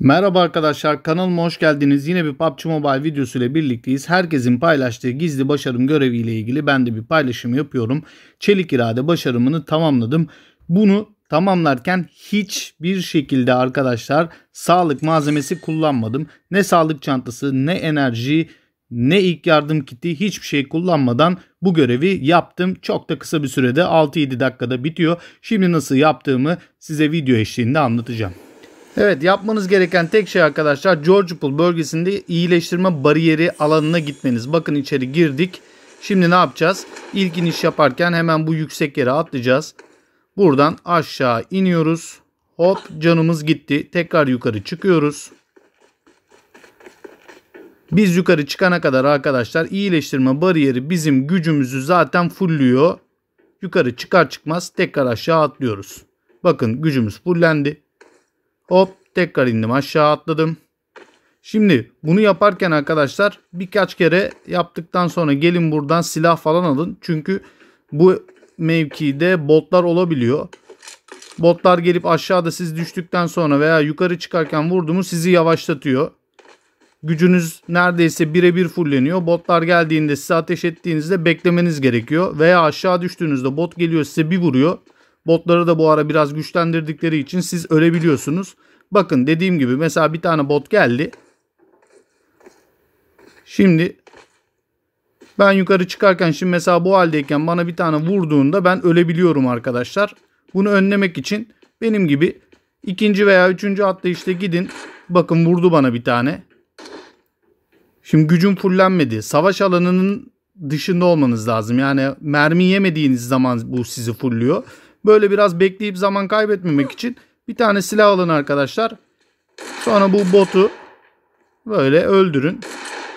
Merhaba arkadaşlar kanalıma hoş geldiniz. Yine bir PUBG Mobile videosuyla birlikteyiz. Herkesin paylaştığı gizli başarım görevi ile ilgili ben de bir paylaşım yapıyorum. Çelik irade başarımını tamamladım. Bunu tamamlarken hiçbir şekilde arkadaşlar sağlık malzemesi kullanmadım. Ne sağlık çantası ne enerji ne ilk yardım kiti hiçbir şey kullanmadan bu görevi yaptım. Çok da kısa bir sürede 6-7 dakikada bitiyor. Şimdi nasıl yaptığımı size video eşliğinde anlatacağım. Evet yapmanız gereken tek şey arkadaşlar George Pool bölgesinde iyileştirme bariyeri alanına gitmeniz. Bakın içeri girdik. Şimdi ne yapacağız? İlk iniş yaparken hemen bu yüksek yere atlayacağız. Buradan aşağı iniyoruz. Hop canımız gitti. Tekrar yukarı çıkıyoruz. Biz yukarı çıkana kadar arkadaşlar iyileştirme bariyeri bizim gücümüzü zaten fullüyor. Yukarı çıkar çıkmaz tekrar aşağı atlıyoruz. Bakın gücümüz fullendi. Hop tekrar indim aşağı atladım. Şimdi bunu yaparken arkadaşlar birkaç kere yaptıktan sonra gelin buradan silah falan alın. Çünkü bu mevkide botlar olabiliyor. Botlar gelip aşağıda siz düştükten sonra veya yukarı çıkarken vurdu sizi yavaşlatıyor. Gücünüz neredeyse birebir fulleniyor. Botlar geldiğinde size ateş ettiğinizde beklemeniz gerekiyor. Veya aşağı düştüğünüzde bot geliyor size bir vuruyor. Botları da bu ara biraz güçlendirdikleri için siz ölebiliyorsunuz. Bakın dediğim gibi mesela bir tane bot geldi. Şimdi ben yukarı çıkarken şimdi mesela bu haldeyken bana bir tane vurduğunda ben ölebiliyorum arkadaşlar. Bunu önlemek için benim gibi ikinci veya üçüncü atlayışta gidin. Bakın vurdu bana bir tane. Şimdi gücüm fullenmedi. Savaş alanının dışında olmanız lazım. Yani mermi yemediğiniz zaman bu sizi fulluyor. Böyle biraz bekleyip zaman kaybetmemek için bir tane silah alın arkadaşlar. Sonra bu botu böyle öldürün.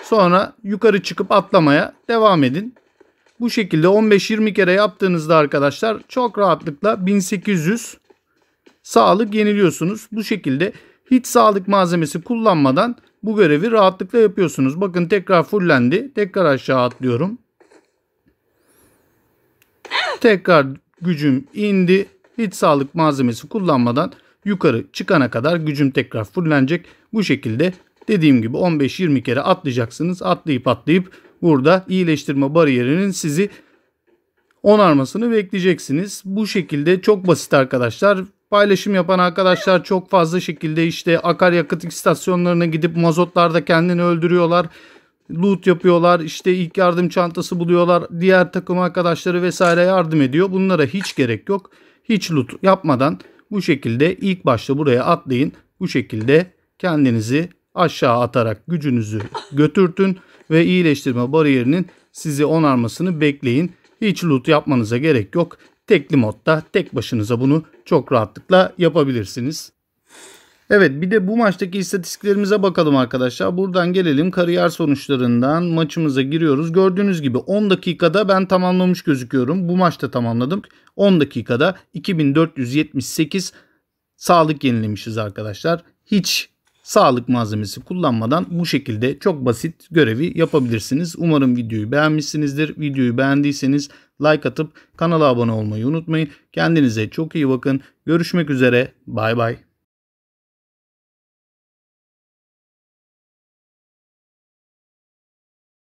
Sonra yukarı çıkıp atlamaya devam edin. Bu şekilde 15-20 kere yaptığınızda arkadaşlar çok rahatlıkla 1800 sağlık yeniliyorsunuz. Bu şekilde hiç sağlık malzemesi kullanmadan bu görevi rahatlıkla yapıyorsunuz. Bakın tekrar fullendi. Tekrar aşağı atlıyorum. Tekrar gücüm indi. Hiç sağlık malzemesi kullanmadan yukarı çıkana kadar gücüm tekrar fırlanacak. Bu şekilde dediğim gibi 15-20 kere atlayacaksınız. Atlayıp atlayıp burada iyileştirme bariyerinin sizi onarmasını bekleyeceksiniz. Bu şekilde çok basit arkadaşlar. Paylaşım yapan arkadaşlar çok fazla şekilde işte akaryakıt istasyonlarına gidip mazotlarda kendini öldürüyorlar loot yapıyorlar. İşte ilk yardım çantası buluyorlar. Diğer takım arkadaşları vesaire yardım ediyor. Bunlara hiç gerek yok. Hiç loot yapmadan bu şekilde ilk başta buraya atlayın. Bu şekilde kendinizi aşağı atarak gücünüzü götürtün ve iyileştirme bariyerinin sizi onarmasını bekleyin. Hiç loot yapmanıza gerek yok. Tekli modda tek başınıza bunu çok rahatlıkla yapabilirsiniz. Evet bir de bu maçtaki istatistiklerimize bakalım arkadaşlar. Buradan gelelim kariyer sonuçlarından maçımıza giriyoruz. Gördüğünüz gibi 10 dakikada ben tamamlamış gözüküyorum. Bu maçta tamamladım. 10 dakikada 2478 sağlık yenilemişiz arkadaşlar. Hiç sağlık malzemesi kullanmadan bu şekilde çok basit görevi yapabilirsiniz. Umarım videoyu beğenmişsinizdir. Videoyu beğendiyseniz like atıp kanala abone olmayı unutmayın. Kendinize çok iyi bakın. Görüşmek üzere. Bay bay.